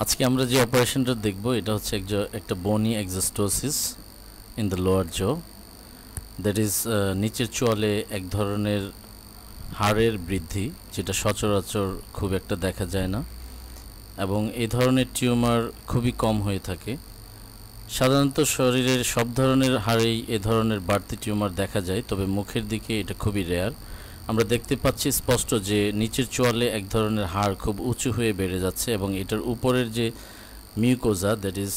আজকে আমরা যে অপারেশনটা দেখব এটা হচ্ছে এক একটা bony exostosis in the lower jaw that is নিচের চোয়ালে এক ধরনের হাড়ের বৃদ্ধি যেটা সচরাচর খুব একটা দেখা যায় না এবং এই ধরনের টিউমার খুবই কম হয়ে থাকে সাধারণত শরীরের সব ধরনের হাড়েই এ ধরনের বাড়তি টিউমার দেখা যায় তবে মুখের দিকে এটা খুবই রেয়ার আমরা দেখতে পাচ্ছি স্পষ্ট যে নিচের চোয়ালে এক ধরনের হাড় খুব উঁচু হয়ে বেড়ে যাচ্ছে এবং এটার উপরের যে mucosa that is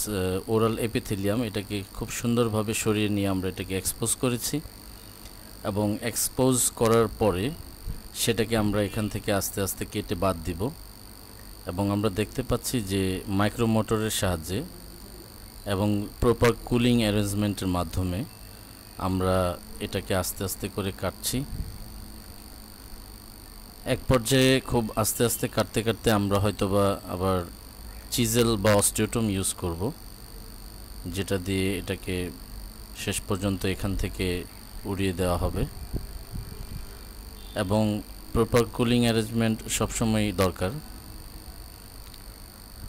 oral epithelium এটাকে খুব সুন্দরভাবে সরিয়ে নিয়ে আমরা এটাকে এক্সপোজ করেছি এবং এক্সপোজ করার পরে সেটাকে আমরা এখান থেকে আস্তে আস্তে কেটে বাদ দিব এবং আমরা দেখতে পাচ্ছি যে মাইক্রোমোটরের সাহায্যে এবং প্রপার কুলিং অ্যারেঞ্জমেন্টের মাধ্যমে আমরা এটাকে আস্তে আস্তে করে কাটছি এক পর্যায়ে খুব আস্তে আস্তে কাটতে কাটতে আমরা হয়তো বা আবার চিজেল বা অস্টিওটম ইউজ করব যেটা দিয়ে এটাকে শেষ পর্যন্ত এখান থেকে উড়িয়ে দেওয়া হবে এবং প্রপার কুলিং অ্যারেঞ্জমেন্ট সবসময়ই দরকার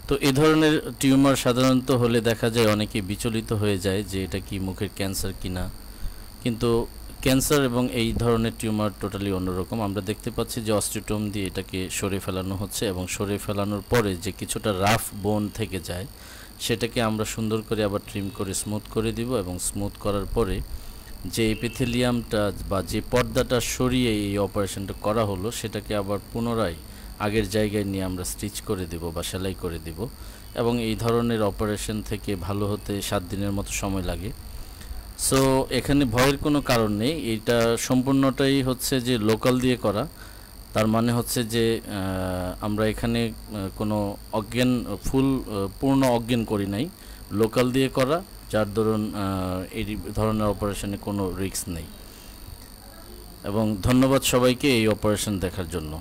তো এ ধরনের টিউমার সাধারণত হলে দেখা যায় অনেকে বিচলিত হয়ে যায় যে এটা কি মুখের ক্যান্সার কিনা কিন্তু ক্যান্সার এবং এই ধরনের টিউমার টোটালি অন্যরকম আমরা দেখতে পাচ্ছি যে অস্টিটোম দিয়ে এটাকে সরে ফেলানো হচ্ছে এবং সরে ফেলানোর পরে যে কিছুটা রাফ বোন থেকে যায় সেটাকে আমরা সুন্দর করে আবার ট্রিম করে স্মুথ করে দিব এবং স্মুথ করার পরে যে এপিথেলিয়ামটা বা যে পর্দাটা সরিয়ে এই অপারেশনটা করা হলো সেটাকে আবার পুনরায় আগের জায়গায় নিয়ে আমরা স্টিচ করে দেব বা সেলাই করে দেব এবং এই ধরনের অপারেশন থেকে ভালো হতে সাত দিনের মতো সময় লাগে সো এখানে ভয়ের কোনো কারণ নেই এটা সম্পূর্ণটাই হচ্ছে যে লোকাল দিয়ে করা তার মানে হচ্ছে যে আমরা এখানে কোনো অজ্ঞান ফুল পূর্ণ অজ্ঞান করি নাই লোকাল দিয়ে করা যার ধরুন এই ধরনের অপারেশনে কোনো রিস্ক নেই এবং ধন্যবাদ সবাইকে এই অপারেশন দেখার জন্য